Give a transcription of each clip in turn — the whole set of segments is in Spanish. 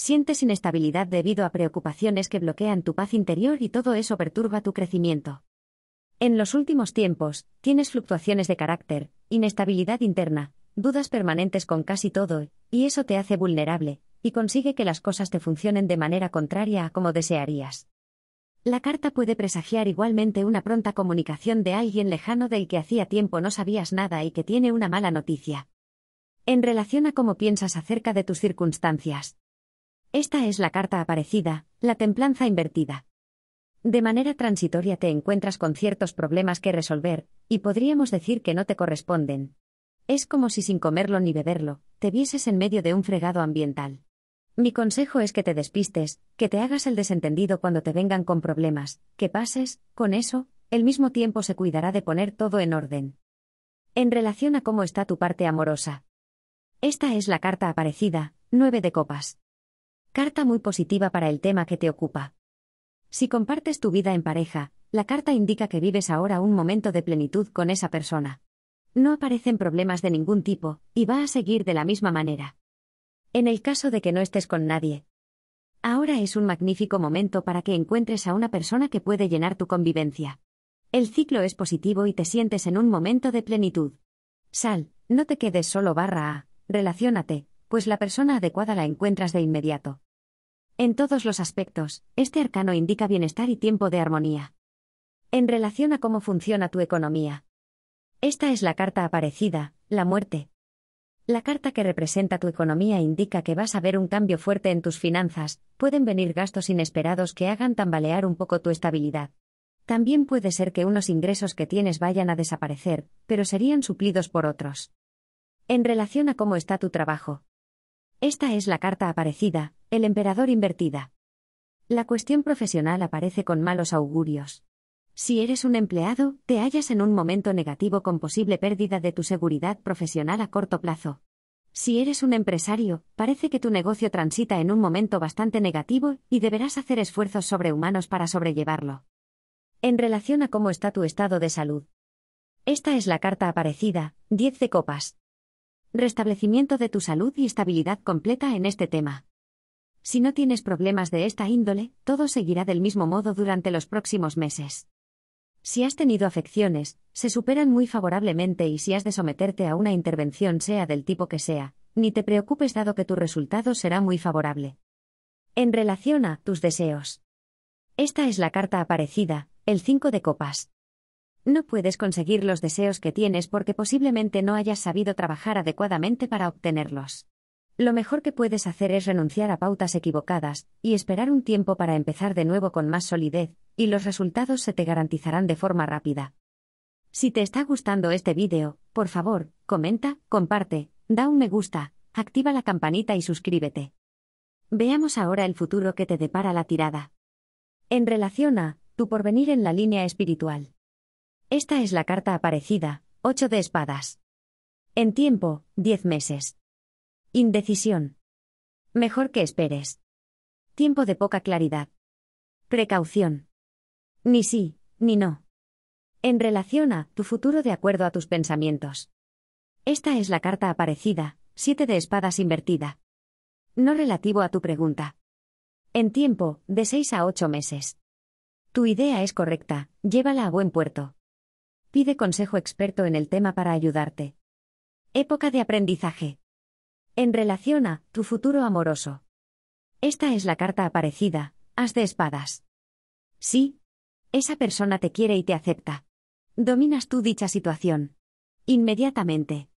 Sientes inestabilidad debido a preocupaciones que bloquean tu paz interior y todo eso perturba tu crecimiento. En los últimos tiempos, tienes fluctuaciones de carácter, inestabilidad interna, dudas permanentes con casi todo, y eso te hace vulnerable, y consigue que las cosas te funcionen de manera contraria a como desearías. La carta puede presagiar igualmente una pronta comunicación de alguien lejano del que hacía tiempo no sabías nada y que tiene una mala noticia. En relación a cómo piensas acerca de tus circunstancias. Esta es la carta aparecida, la templanza invertida. De manera transitoria te encuentras con ciertos problemas que resolver, y podríamos decir que no te corresponden. Es como si sin comerlo ni beberlo, te vieses en medio de un fregado ambiental. Mi consejo es que te despistes, que te hagas el desentendido cuando te vengan con problemas, que pases, con eso, el mismo tiempo se cuidará de poner todo en orden. En relación a cómo está tu parte amorosa. Esta es la carta aparecida, nueve de copas. Carta muy positiva para el tema que te ocupa. Si compartes tu vida en pareja, la carta indica que vives ahora un momento de plenitud con esa persona. No aparecen problemas de ningún tipo, y va a seguir de la misma manera. En el caso de que no estés con nadie, ahora es un magnífico momento para que encuentres a una persona que puede llenar tu convivencia. El ciclo es positivo y te sientes en un momento de plenitud. Sal, no te quedes solo barra A, relaciónate, pues la persona adecuada la encuentras de inmediato. En todos los aspectos, este arcano indica bienestar y tiempo de armonía. En relación a cómo funciona tu economía. Esta es la carta aparecida, la muerte. La carta que representa tu economía indica que vas a ver un cambio fuerte en tus finanzas, pueden venir gastos inesperados que hagan tambalear un poco tu estabilidad. También puede ser que unos ingresos que tienes vayan a desaparecer, pero serían suplidos por otros. En relación a cómo está tu trabajo, esta es la carta aparecida, el emperador invertida. La cuestión profesional aparece con malos augurios. Si eres un empleado, te hallas en un momento negativo con posible pérdida de tu seguridad profesional a corto plazo. Si eres un empresario, parece que tu negocio transita en un momento bastante negativo y deberás hacer esfuerzos sobrehumanos para sobrellevarlo. En relación a cómo está tu estado de salud. Esta es la carta aparecida, 10 de copas restablecimiento de tu salud y estabilidad completa en este tema. Si no tienes problemas de esta índole, todo seguirá del mismo modo durante los próximos meses. Si has tenido afecciones, se superan muy favorablemente y si has de someterte a una intervención sea del tipo que sea, ni te preocupes dado que tu resultado será muy favorable. En relación a tus deseos. Esta es la carta aparecida, el 5 de copas. No puedes conseguir los deseos que tienes porque posiblemente no hayas sabido trabajar adecuadamente para obtenerlos. Lo mejor que puedes hacer es renunciar a pautas equivocadas, y esperar un tiempo para empezar de nuevo con más solidez, y los resultados se te garantizarán de forma rápida. Si te está gustando este vídeo, por favor, comenta, comparte, da un me gusta, activa la campanita y suscríbete. Veamos ahora el futuro que te depara la tirada. En relación a, tu porvenir en la línea espiritual. Esta es la carta aparecida, 8 de espadas. En tiempo, 10 meses. Indecisión. Mejor que esperes. Tiempo de poca claridad. Precaución. Ni sí, ni no. En relación a tu futuro de acuerdo a tus pensamientos. Esta es la carta aparecida, 7 de espadas invertida. No relativo a tu pregunta. En tiempo, de 6 a 8 meses. Tu idea es correcta, llévala a buen puerto. Pide consejo experto en el tema para ayudarte. Época de aprendizaje. En relación a tu futuro amoroso. Esta es la carta aparecida, As de espadas. Sí. Esa persona te quiere y te acepta. Dominas tú dicha situación. Inmediatamente.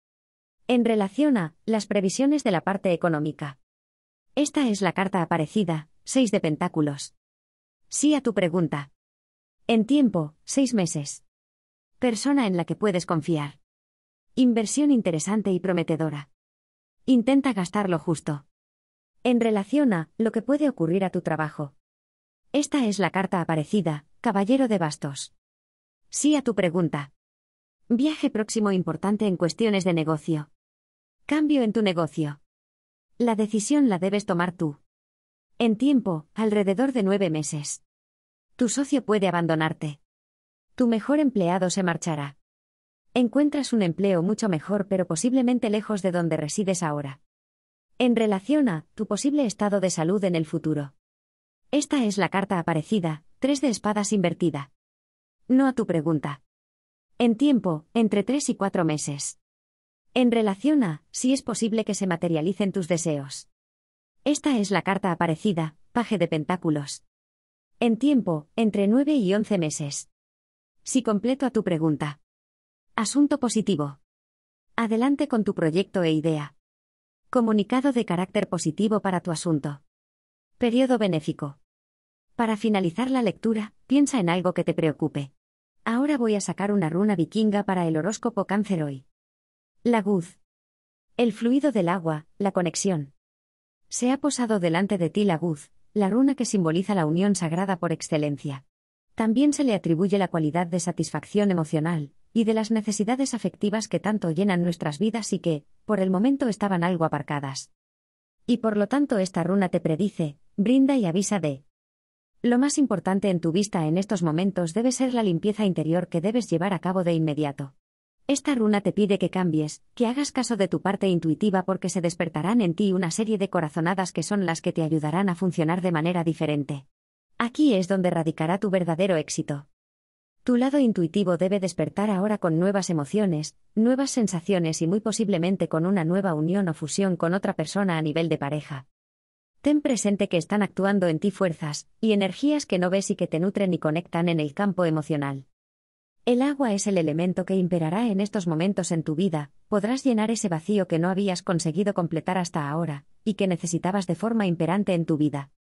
En relación a las previsiones de la parte económica. Esta es la carta aparecida, seis de Pentáculos. Sí a tu pregunta. En tiempo, seis meses. Persona en la que puedes confiar. Inversión interesante y prometedora. Intenta gastar lo justo. En relación a lo que puede ocurrir a tu trabajo. Esta es la carta aparecida, Caballero de Bastos. Sí a tu pregunta. Viaje próximo importante en cuestiones de negocio. Cambio en tu negocio. La decisión la debes tomar tú. En tiempo, alrededor de nueve meses. Tu socio puede abandonarte. Tu mejor empleado se marchará. Encuentras un empleo mucho mejor pero posiblemente lejos de donde resides ahora. En relación a tu posible estado de salud en el futuro. Esta es la carta aparecida, tres de espadas invertida. No a tu pregunta. En tiempo, entre tres y cuatro meses. En relación a si es posible que se materialicen tus deseos. Esta es la carta aparecida, paje de pentáculos. En tiempo, entre nueve y once meses. Si completo a tu pregunta. Asunto positivo. Adelante con tu proyecto e idea. Comunicado de carácter positivo para tu asunto. Periodo benéfico. Para finalizar la lectura, piensa en algo que te preocupe. Ahora voy a sacar una runa vikinga para el horóscopo cáncer hoy. La El fluido del agua, la conexión. Se ha posado delante de ti la la runa que simboliza la unión sagrada por excelencia. También se le atribuye la cualidad de satisfacción emocional, y de las necesidades afectivas que tanto llenan nuestras vidas y que, por el momento, estaban algo aparcadas. Y por lo tanto esta runa te predice, brinda y avisa de. Lo más importante en tu vista en estos momentos debe ser la limpieza interior que debes llevar a cabo de inmediato. Esta runa te pide que cambies, que hagas caso de tu parte intuitiva porque se despertarán en ti una serie de corazonadas que son las que te ayudarán a funcionar de manera diferente. Aquí es donde radicará tu verdadero éxito. Tu lado intuitivo debe despertar ahora con nuevas emociones, nuevas sensaciones y muy posiblemente con una nueva unión o fusión con otra persona a nivel de pareja. Ten presente que están actuando en ti fuerzas y energías que no ves y que te nutren y conectan en el campo emocional. El agua es el elemento que imperará en estos momentos en tu vida, podrás llenar ese vacío que no habías conseguido completar hasta ahora, y que necesitabas de forma imperante en tu vida.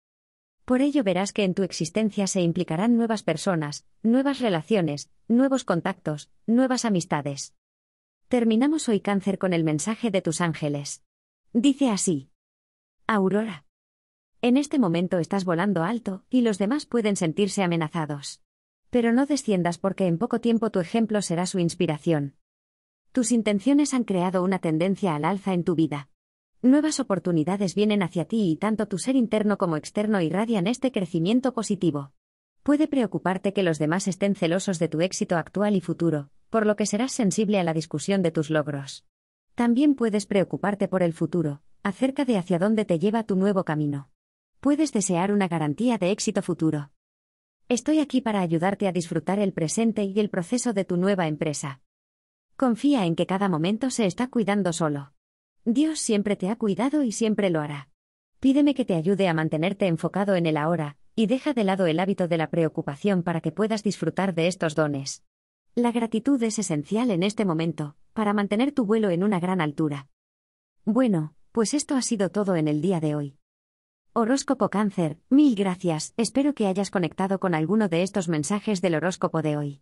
Por ello verás que en tu existencia se implicarán nuevas personas, nuevas relaciones, nuevos contactos, nuevas amistades. Terminamos hoy cáncer con el mensaje de tus ángeles. Dice así. Aurora. En este momento estás volando alto, y los demás pueden sentirse amenazados. Pero no desciendas porque en poco tiempo tu ejemplo será su inspiración. Tus intenciones han creado una tendencia al alza en tu vida. Nuevas oportunidades vienen hacia ti y tanto tu ser interno como externo irradian este crecimiento positivo. Puede preocuparte que los demás estén celosos de tu éxito actual y futuro, por lo que serás sensible a la discusión de tus logros. También puedes preocuparte por el futuro, acerca de hacia dónde te lleva tu nuevo camino. Puedes desear una garantía de éxito futuro. Estoy aquí para ayudarte a disfrutar el presente y el proceso de tu nueva empresa. Confía en que cada momento se está cuidando solo. Dios siempre te ha cuidado y siempre lo hará. Pídeme que te ayude a mantenerte enfocado en el ahora, y deja de lado el hábito de la preocupación para que puedas disfrutar de estos dones. La gratitud es esencial en este momento, para mantener tu vuelo en una gran altura. Bueno, pues esto ha sido todo en el día de hoy. Horóscopo Cáncer, mil gracias, espero que hayas conectado con alguno de estos mensajes del horóscopo de hoy.